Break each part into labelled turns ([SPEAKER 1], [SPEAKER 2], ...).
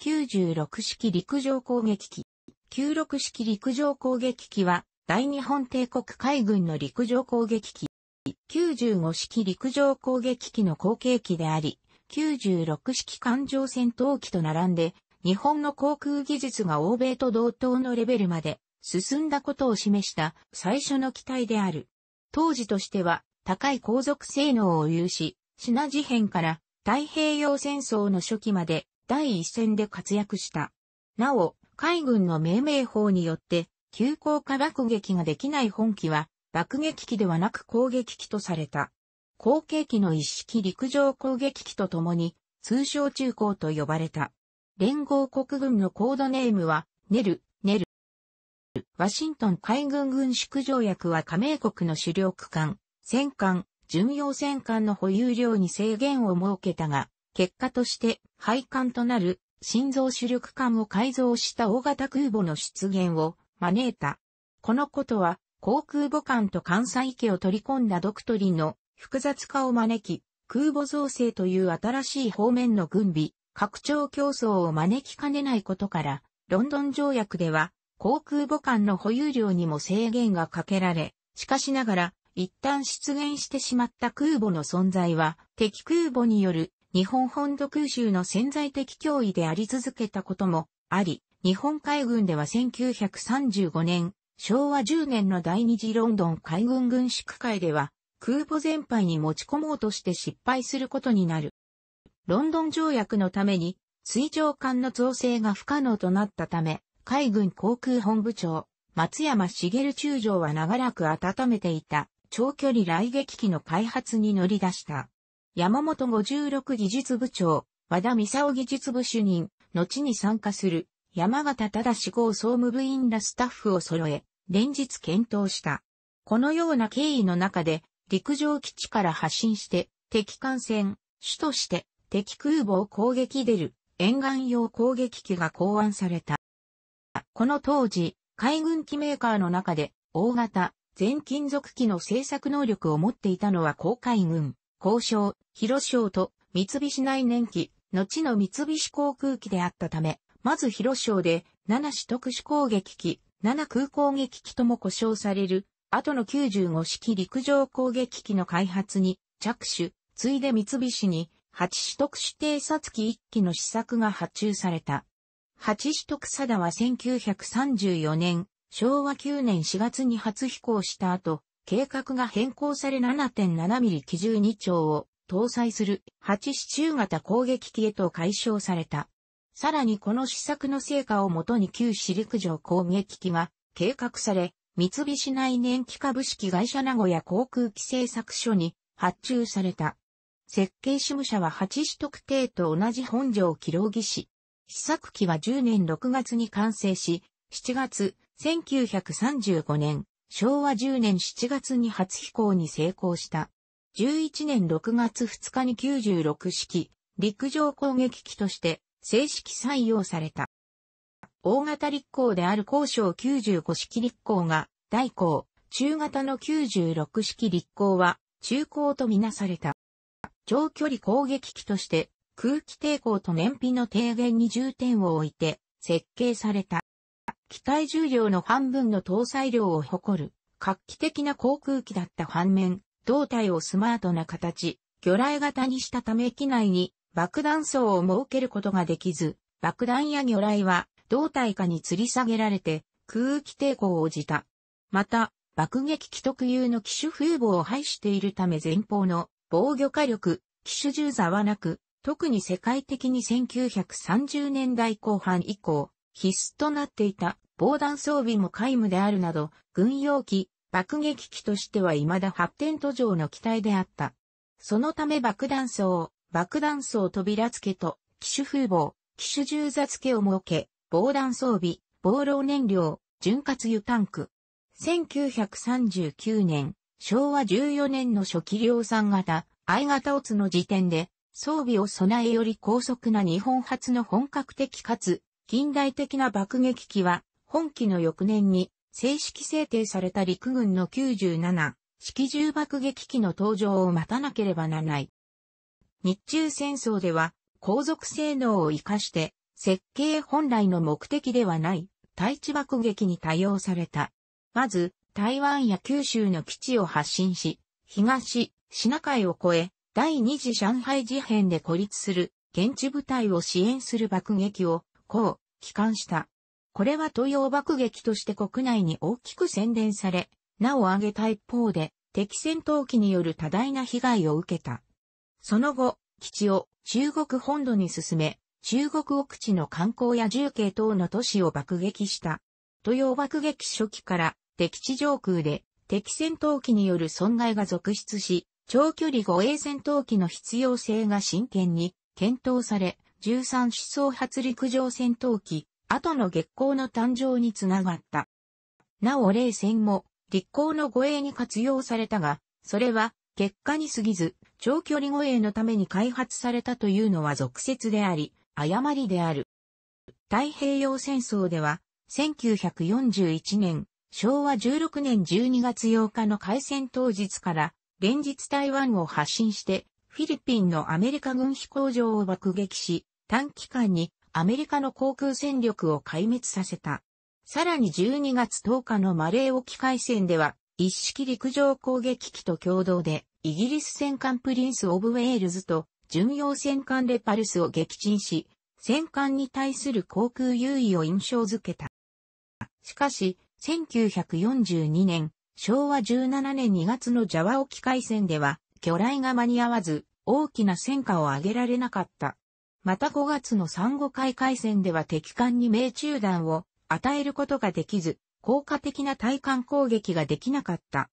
[SPEAKER 1] 96式陸上攻撃機。96式陸上攻撃機は、大日本帝国海軍の陸上攻撃機。95式陸上攻撃機の後継機であり、96式艦上戦闘機と並んで、日本の航空技術が欧米と同等のレベルまで進んだことを示した最初の機体である。当時としては高い航続性能を有し、品事変から太平洋戦争の初期まで第一線で活躍した。なお、海軍の命名法によって、急降下爆撃ができない本機は、爆撃機ではなく攻撃機とされた。後継機の一式陸上攻撃機とともに、通称中高と呼ばれた。連合国軍のコードネームは、ネル、ネル。ワシントン海軍軍縮条約は加盟国の主力艦、戦艦、巡洋戦艦の保有量に制限を設けたが、結果として配管となる心臓主力艦を改造した大型空母の出現を招いた。このことは航空母艦と艦載機を取り込んだドクトリンの複雑化を招き、空母造成という新しい方面の軍備、拡張競争を招きかねないことから、ロンドン条約では航空母艦の保有量にも制限がかけられ、しかしながら一旦出現してしまった空母の存在は敵空母による日本本土空襲の潜在的脅威であり続けたこともあり、日本海軍では1935年、昭和10年の第二次ロンドン海軍軍縮会では、空母全般に持ち込もうとして失敗することになる。ロンドン条約のために、水上艦の造成が不可能となったため、海軍航空本部長、松山茂中将は長らく温めていた長距離雷撃機の開発に乗り出した。山本56技術部長、和田勲技術部主任、後に参加する、山形忠号総務部員らスタッフを揃え、連日検討した。このような経緯の中で、陸上基地から発進して、敵艦船、主として、敵空母を攻撃出る、沿岸用攻撃機が考案された。この当時、海軍機メーカーの中で、大型、全金属機の製作能力を持っていたのは航海軍。交渉、広商と三菱内燃機、後の三菱航空機であったため、まず広商で、7市特殊攻撃機、7空攻撃機とも故障される、後の95式陸上攻撃機の開発に着手、ついで三菱に、8市特殊偵察機1機の試作が発注された。8市特田は1934年、昭和9年4月に初飛行した後、計画が変更され7 7ミリ機銃2丁を搭載する8支中型攻撃機へと解消された。さらにこの施策の成果をもとに旧市陸上攻撃機が計画され、三菱内燃機株式会社名古屋航空機製作所に発注された。設計事務者は8市特定と同じ本城機録技師。試作機は10年6月に完成し、7月1935年昭和10年7月に初飛行に成功した。11年6月2日に96式、陸上攻撃機として正式採用された。大型陸候である高渉95式陸候が大工、中型の96式陸候は中高とみなされた。長距離攻撃機として空気抵抗と燃費の低減に重点を置いて設計された。機体重量の半分の搭載量を誇る、画期的な航空機だった反面、胴体をスマートな形、魚雷型にしたため機内に爆弾層を設けることができず、爆弾や魚雷は胴体下に吊り下げられて空気抵抗を応じた。また、爆撃機特有の機種風防を排しているため前方の防御火力、機種銃座はなく、特に世界的に1930年代後半以降、必須となっていた防弾装備も皆無であるなど、軍用機、爆撃機としては未だ発展途上の機体であった。そのため爆弾層、爆弾層扉付けと、機種風防、機種銃座付けを設け、防弾装備、防漏燃料、潤滑油タンク。1939年、昭和14年の初期量産型、I 型オツの時点で、装備を備えより高速な日本初の本格的かつ近代的な爆撃機は、本機の翌年に正式制定された陸軍の97式重爆撃機の登場を待たなければならない。日中戦争では、航続性能を活かして、設計本来の目的ではない対地爆撃に対応された。まず、台湾や九州の基地を発進し、東、シナ海を越え、第二次上海事変で孤立する現地部隊を支援する爆撃を降、帰還した。これは東洋爆撃として国内に大きく宣伝され、なお挙げた一方で、敵戦闘機による多大な被害を受けた。その後、基地を中国本土に進め、中国奥地の観光や重慶等の都市を爆撃した。都洋爆撃初期から敵地上空で敵戦闘機による損害が続出し、長距離護衛戦闘機の必要性が真剣に検討され、13思想発陸上戦闘機、後の月光の誕生につながった。なお冷戦も、立候の護衛に活用されたが、それは、結果に過ぎず、長距離護衛のために開発されたというのは俗説であり、誤りである。太平洋戦争では、1941年、昭和16年12月8日の開戦当日から、連日台湾を発進して、フィリピンのアメリカ軍飛行場を爆撃し、短期間にアメリカの航空戦力を壊滅させた。さらに12月10日のマレー沖海戦では、一式陸上攻撃機と共同で、イギリス戦艦プリンス・オブ・ウェールズと巡洋戦艦レパルスを撃沈し、戦艦に対する航空優位を印象づけた。しかし、1942年、昭和17年2月のジャワ沖海戦では、魚雷が間に合わず、大きな戦果を上げられなかった。また5月の産後海海戦では敵艦に命中弾を与えることができず、効果的な対艦攻撃ができなかった。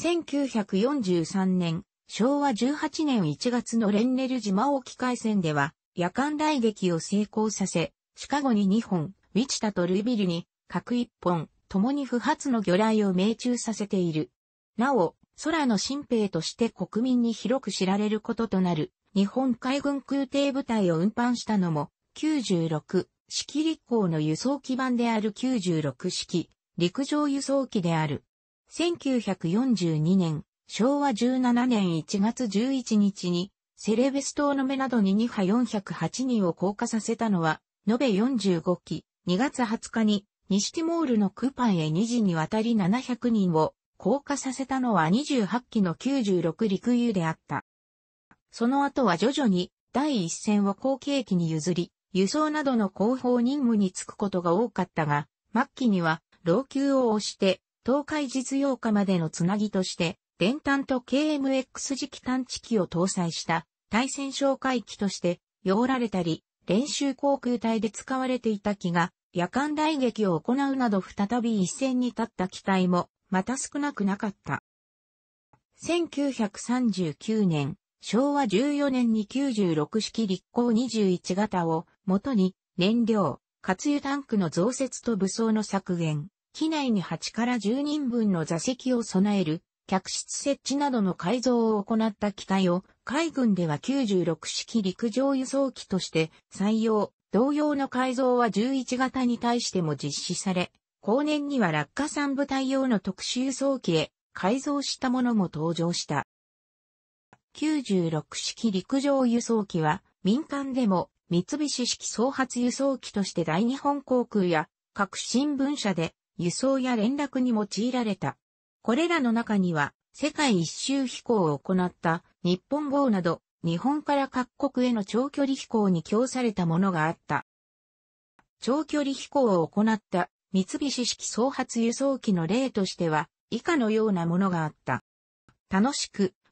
[SPEAKER 1] 1943年、昭和18年1月のレンネル島沖海戦では、夜間雷撃を成功させ、シカゴに2本、ウィチタとルイビルに、各1本、共に不発の魚雷を命中させている。なお、空の新兵として国民に広く知られることとなる、日本海軍空挺部隊を運搬したのも、96式立港の輸送基盤である96式陸上輸送機である。1942年、昭和17年1月11日に、セレベス島の目などに2波408人を降下させたのは、延べ45機、2月20日に、西ティモールのクーパンへ2時にわたり700人を降下させたのは28機の96陸遊であった。その後は徐々に第一線を後継機に譲り、輸送などの広報任務に就くことが多かったが、末期には老朽を押して東海実用化までのつなぎとして、電炭と KMX 磁気探知機を搭載した対戦哨戒機として、用られたり、練習航空隊で使われていた機が、夜間雷撃を行うなど再び一線に立った機体も、また少なくなかった。1939年、昭和14年に96式立航21型を元に燃料、活油タンクの増設と武装の削減、機内に8から10人分の座席を備える、客室設置などの改造を行った機体を海軍では96式陸上輸送機として採用、同様の改造は11型に対しても実施され、後年には落下産部隊用の特殊輸送機へ改造したものも登場した。96式陸上輸送機は、民間でも三菱式総発輸送機として大日本航空や各新聞社で輸送や連絡に用いられた。これらの中には、世界一周飛行を行った日本号など、日本から各国への長距離飛行に供されたものがあった。長距離飛行を行った三菱式総発輸送機の例としては、以下のようなものがあった。楽しく、